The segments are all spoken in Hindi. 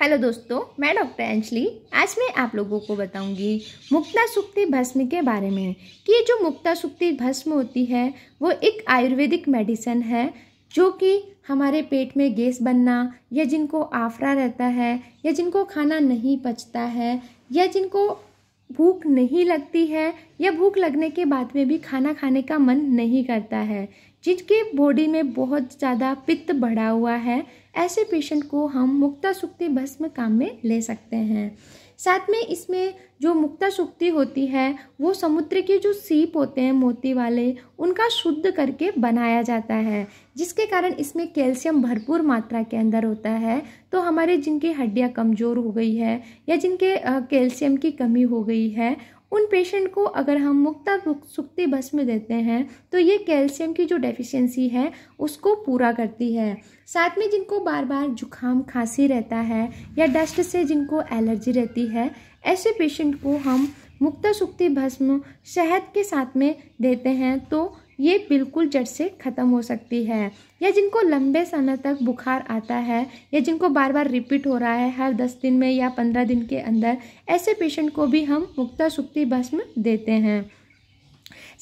हेलो दोस्तों मैं डॉक्टर अंजलि आज मैं आप लोगों को बताऊंगी मुक्ता सुक्ति भस्म के बारे में कि जो मुक्ता सुक्ति भस्म होती है वो एक आयुर्वेदिक मेडिसन है जो कि हमारे पेट में गैस बनना या जिनको आफरा रहता है या जिनको खाना नहीं पचता है या जिनको भूख नहीं लगती है या भूख लगने के बाद में भी खाना खाने का मन नहीं करता है जिनके बॉडी में बहुत ज़्यादा पित्त बढ़ा हुआ है ऐसे पेशेंट को हम मुक्ता सुक्ति भस्म काम में ले सकते हैं साथ में इसमें जो मुक्ता सुक्ति होती है वो समुद्र के जो सीप होते हैं मोती वाले उनका शुद्ध करके बनाया जाता है जिसके कारण इसमें कैल्शियम भरपूर मात्रा के अंदर होता है तो हमारे जिनकी हड्डियाँ कमज़ोर हो गई है या जिनके कैल्शियम की कमी हो गई है उन पेशेंट को अगर हम मुक्ता सुखती भस्म देते हैं तो ये कैल्शियम की जो डेफिशिएंसी है उसको पूरा करती है साथ में जिनको बार बार जुखाम खांसी रहता है या डस्ट से जिनको एलर्जी रहती है ऐसे पेशेंट को हम मुक्ता सुक्ति भस्म शहद के साथ में देते हैं तो ये बिल्कुल जट से ख़त्म हो सकती है या जिनको लंबे समय तक बुखार आता है या जिनको बार बार रिपीट हो रहा है हर दस दिन में या पंद्रह दिन के अंदर ऐसे पेशेंट को भी हम मुक्ता सुक्ति भस्म देते हैं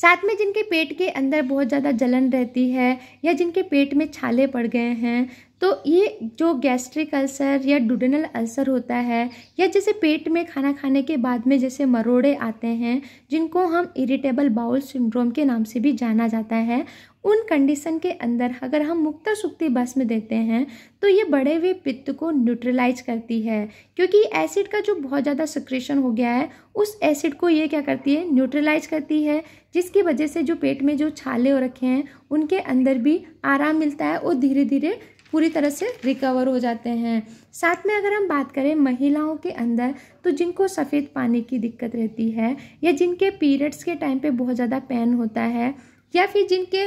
साथ में जिनके पेट के अंदर बहुत ज़्यादा जलन रहती है या जिनके पेट में छाले पड़ गए हैं तो ये जो गैस्ट्रिक अल्सर या डुडेनल अल्सर होता है या जैसे पेट में खाना खाने के बाद में जैसे मरोड़े आते हैं जिनको हम इरिटेबल बाउल सिंड्रोम के नाम से भी जाना जाता है उन कंडीशन के अंदर अगर हम मुक्त सुक्ति बस में देते हैं तो ये बढ़े हुए पित्त को न्यूट्रलाइज करती है क्योंकि एसिड का जो बहुत ज़्यादा सक्रेशन हो गया है उस एसिड को ये क्या करती है न्यूट्रलाइज करती है जिसकी वजह से जो पेट में जो छाले हो रखे हैं उनके अंदर भी आराम मिलता है और धीरे धीरे पूरी तरह से रिकवर हो जाते हैं साथ में अगर हम बात करें महिलाओं के अंदर तो जिनको सफ़ेद पानी की दिक्कत रहती है या जिनके पीरियड्स के टाइम पे बहुत ज़्यादा पेन होता है या फिर जिनके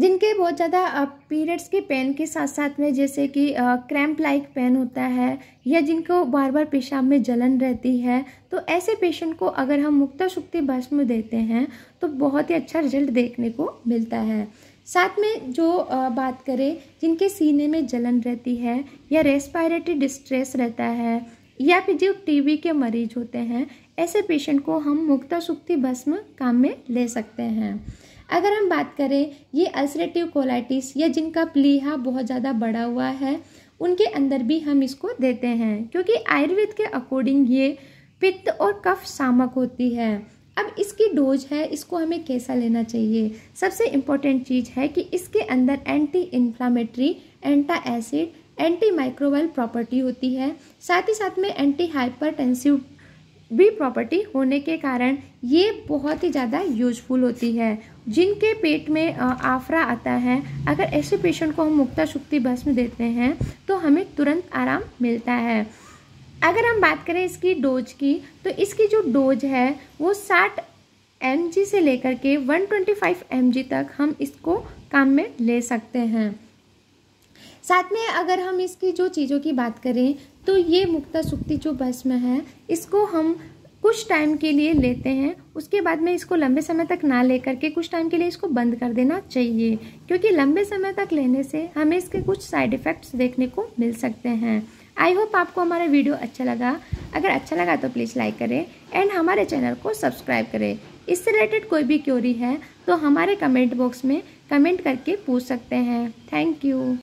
जिनके बहुत ज़्यादा पीरियड्स के पेन के साथ साथ में जैसे कि क्रैम्प लाइक पेन होता है या जिनको बार बार पेशाब में जलन रहती है तो ऐसे पेशेंट को अगर हम मुक्ता शुक्ति भस्म देते हैं तो बहुत ही अच्छा रिजल्ट देखने को मिलता है साथ में जो बात करें जिनके सीने में जलन रहती है या रेस्पायरेटरी डिस्ट्रेस रहता है या फिर जो टीबी के मरीज होते हैं ऐसे पेशेंट को हम मुक्ता सुक्ति भस्म काम में ले सकते हैं अगर हम बात करें ये अल्सरेटिव कोलाइटिस या जिनका प्लीहा बहुत ज़्यादा बढ़ा हुआ है उनके अंदर भी हम इसको देते हैं क्योंकि आयुर्वेद के अकॉर्डिंग ये पित्त और कफ शामक होती है अब इसकी डोज है इसको हमें कैसा लेना चाहिए सबसे इम्पॉर्टेंट चीज़ है कि इसके अंदर anti inflammatory antacid anti microbial property होती है साथ ही साथ में एंटी हाइपरटेंसिव भी प्रॉपर्टी होने के कारण ये बहुत ही ज़्यादा यूजफुल होती है जिनके पेट में आफरा आता है अगर ऐसे पेशेंट को हम मुक्ता शुक्ति भस्म देते हैं तो हमें तुरंत आराम मिलता है अगर हम बात करें इसकी डोज की तो इसकी जो डोज है वो साठ एम से लेकर के 125 ट्वेंटी तक हम इसको काम में ले सकते हैं साथ में अगर हम इसकी जो चीज़ों की बात करें तो ये मुक्ता सुक्ति जो में है इसको हम कुछ टाइम के लिए लेते हैं उसके बाद में इसको लंबे समय तक ना लेकर के कुछ टाइम के लिए इसको बंद कर देना चाहिए क्योंकि लंबे समय तक लेने से हमें इसके कुछ साइड इफ़ेक्ट्स देखने को मिल सकते हैं आई होप आपको हमारा वीडियो अच्छा लगा अगर अच्छा लगा तो प्लीज़ लाइक करें एंड हमारे चैनल को सब्सक्राइब करें इससे रिलेटेड कोई भी क्योरी है तो हमारे कमेंट बॉक्स में कमेंट करके पूछ सकते हैं थैंक यू